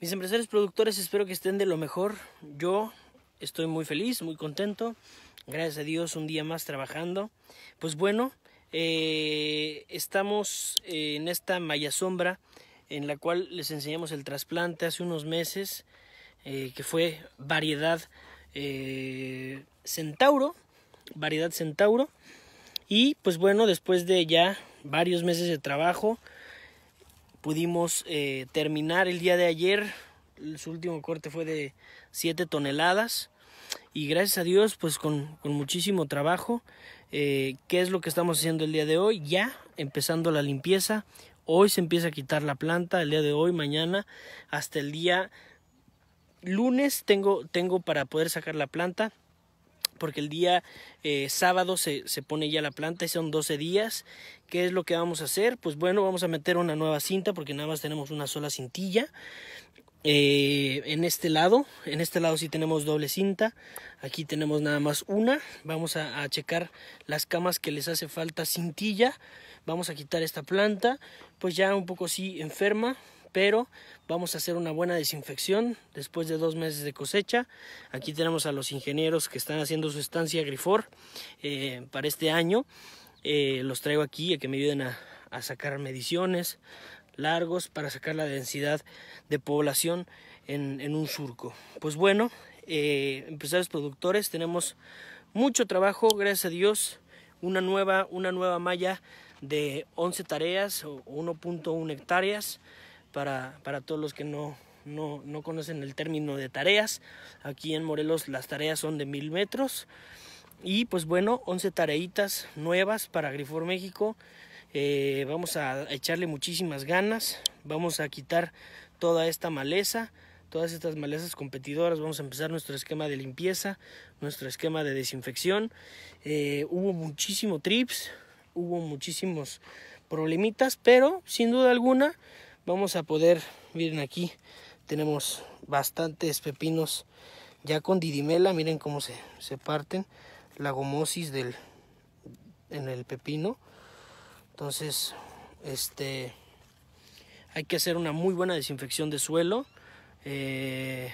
Mis empresarios productores, espero que estén de lo mejor. Yo estoy muy feliz, muy contento. Gracias a Dios, un día más trabajando. Pues bueno, eh, estamos eh, en esta malla sombra en la cual les enseñamos el trasplante hace unos meses, eh, que fue variedad centauro, variedad centauro. Y pues bueno, después de ya varios meses de trabajo, pudimos eh, terminar el día de ayer. Su último corte fue de 7 toneladas. Y gracias a Dios, pues con, muchísimo trabajo. Eh, ¿Qué es lo que estamos haciendo el día de hoy? Ya empezando la limpieza. Hoy se empieza a quitar la planta, el día de hoy, mañana, hasta el día lunes tengo, tengo para poder sacar la planta porque el día eh, sábado se, pone ya la planta y son 12 días. ¿Qué es lo que vamos a hacer? Pues bueno, vamos a meter una nueva cinta porque nada más tenemos una sola cintilla. Eh, en este lado, en este lado sí tenemos doble cinta, aquí tenemos nada más una, vamos a, a checar las camas que les hace falta cintilla, vamos a quitar esta planta, pues ya un poco sí enferma, pero vamos a hacer una buena desinfección después de dos meses de cosecha. Aquí tenemos a los ingenieros que están haciendo su estancia Grifor eh, para este año. Eh, los traigo aquí a que me ayuden a, sacar mediciones largos para sacar la densidad de población en, un surco. Pues bueno, eh, empresarios productores, tenemos mucho trabajo, gracias a Dios, una nueva, una nueva malla de 11 tareas o 1.1 hectáreas para, todos los que no, no, no, conocen el término de tareas. Aquí en Morelos las tareas son de mil metros. Y pues bueno, 11 tareitas nuevas para Grifor México. Eh, vamos a echarle muchísimas ganas. Vamos a quitar toda esta maleza, todas estas malezas competidoras. Vamos a empezar nuestro esquema de limpieza, nuestro esquema de desinfección. Eh, hubo muchísimo trips, hubo muchísimos problemitas, pero sin duda alguna vamos a poder, miren aquí, tenemos bastantes pepinos ya con didimela, miren cómo se, se parten, la gomosis del, en el pepino. Entonces, este, hay que hacer una muy buena desinfección de suelo. Eh,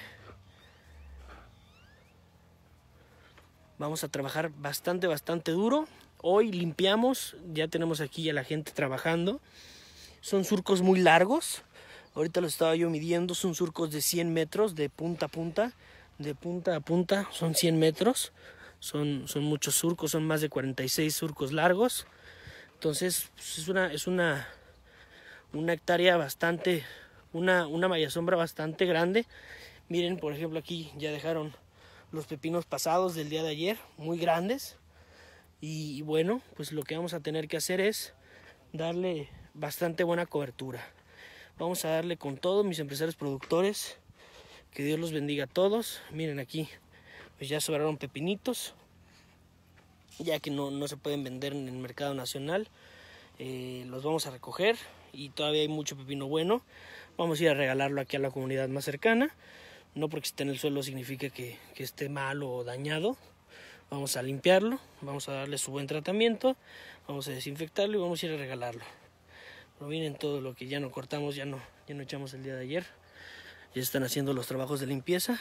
vamos a trabajar bastante, bastante duro. Hoy limpiamos, ya tenemos aquí a la gente trabajando. Son surcos muy largos. Ahorita lo estaba yo midiendo. Son surcos de 100 metros de punta a punta. De punta a punta son 100 metros. Son, son muchos surcos. Son más de 46 surcos largos. Entonces pues, es una... Es una una hectárea bastante, una, una malla sombra bastante grande. Miren, por ejemplo, aquí ya dejaron los pepinos pasados del día de ayer, muy grandes. y bueno, pues lo que vamos a tener que hacer es darle bastante buena cobertura. Vamos a darle con todo mis empresarios productores. Que Dios los bendiga a todos. Miren aquí, pues ya sobraron pepinitos, ya que no, no se pueden vender en el mercado nacional. Eh, los vamos a recoger y todavía hay mucho pepino bueno. Vamos a ir a regalarlo aquí a la comunidad más cercana. No porque esté en el suelo significa que, que esté malo o dañado. Vamos a limpiarlo, vamos a darle su buen tratamiento, vamos a desinfectarlo y vamos a ir a regalarlo. No vienen todo lo que ya no cortamos, ya no, ya no echamos el día de ayer. Ya están haciendo los trabajos de limpieza.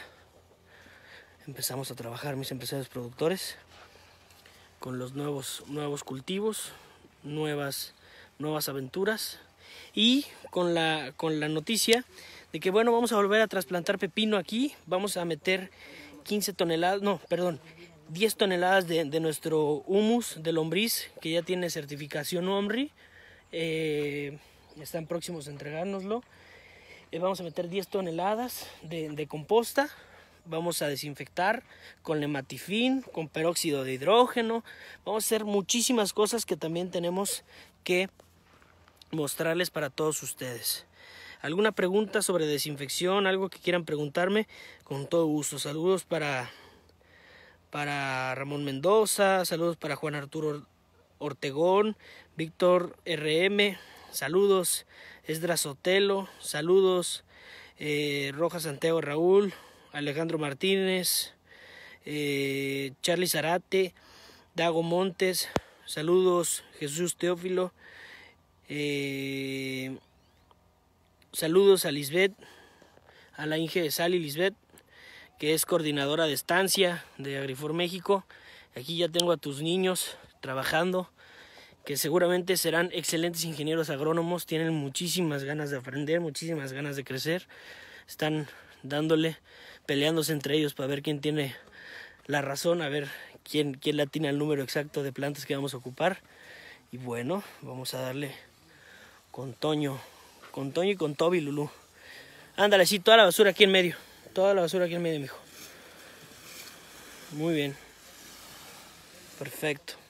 Empezamos a trabajar mis empresarios productores con los nuevos, nuevos cultivos, nuevas, nuevas aventuras y con la, con la noticia de que bueno, vamos a volver a trasplantar pepino aquí, vamos a meter 15 toneladas, no, perdón, 10 toneladas de, de nuestro humus de lombriz que ya tiene certificación OMRI, eh, están próximos a entregárnoslo. Eh, vamos a meter 10 toneladas de, composta. Vamos a desinfectar con lematifín. con peróxido de hidrógeno. Vamos a hacer muchísimas cosas que también tenemos que mostrarles para todos ustedes. ¿Alguna pregunta sobre desinfección? ¿Algo que quieran preguntarme? Con todo gusto. Saludos para, para Ramón Mendoza. Saludos para Juan Arturo Ortegón, Víctor RM, saludos, Esdras Otelo, saludos, eh, Rojas Santiago Raúl, Alejandro Martínez, eh, Charly Zarate, Dago Montes, saludos, Jesús Teófilo, eh, saludos a Lisbeth, a la Inge de Sal y Lisbeth, que es coordinadora de estancia de Agrifor México. Aquí ya tengo a tus niños trabajando, que seguramente serán excelentes ingenieros agrónomos, tienen muchísimas ganas de aprender, muchísimas ganas de crecer, están dándole, peleándose entre ellos para ver quién tiene la razón, a ver quién, quién la tiene el número exacto de plantas que vamos a ocupar. Y bueno, vamos a darle con Toño, con Toño y con Toby Lulú. Ándale, sí, toda la basura aquí en medio, toda la basura aquí en medio, mijo. Muy bien. Perfecto.